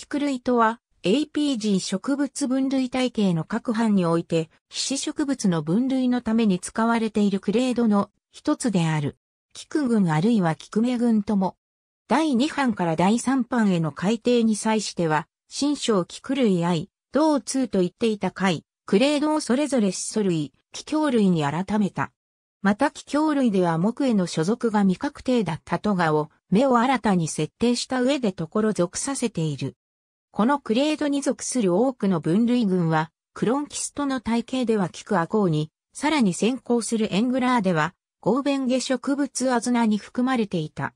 菊類とは、APG 植物分類体系の各班において、皮脂植物の分類のために使われているグレードの一つである。菊群あるいは菊メ群とも。第2版から第3版への改定に際しては、新章菊類愛、同2と言っていた回、グレードをそれぞれ始祖類、気境類に改めた。また気境類では木への所属が未確定だったトガを、目を新たに設定した上でところ属させている。このクレードに属する多くの分類群は、クロンキストの体系ではキクアコウに、さらに先行するエングラーでは、合弁下植物アズナに含まれていた。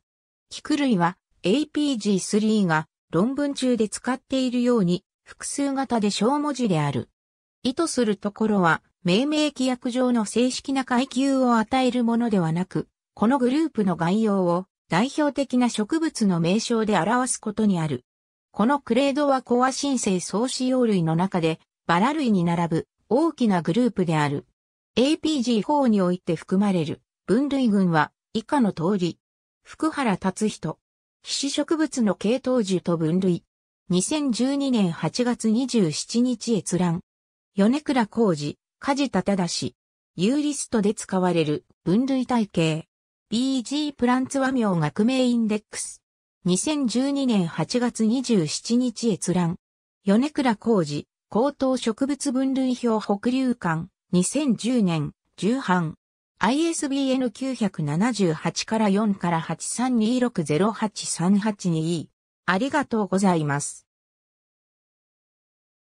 キク類は APG3 が論文中で使っているように複数型で小文字である。意図するところは命名規約上の正式な階級を与えるものではなく、このグループの概要を代表的な植物の名称で表すことにある。このクレードはコア新生総使用類の中で、バラ類に並ぶ大きなグループである。APG4 において含まれる分類群は以下の通り。福原達人。脂植物の系統樹と分類。2012年8月27日閲覧。米倉浩二、梶田忠。ユーリストで使われる分類体系。BG プランツ和名学名インデックス。2012年8月27日閲覧。米倉浩二、高等植物分類表北流館、2010年、重版。ISBN 978から4から832608382。ありがとうございます。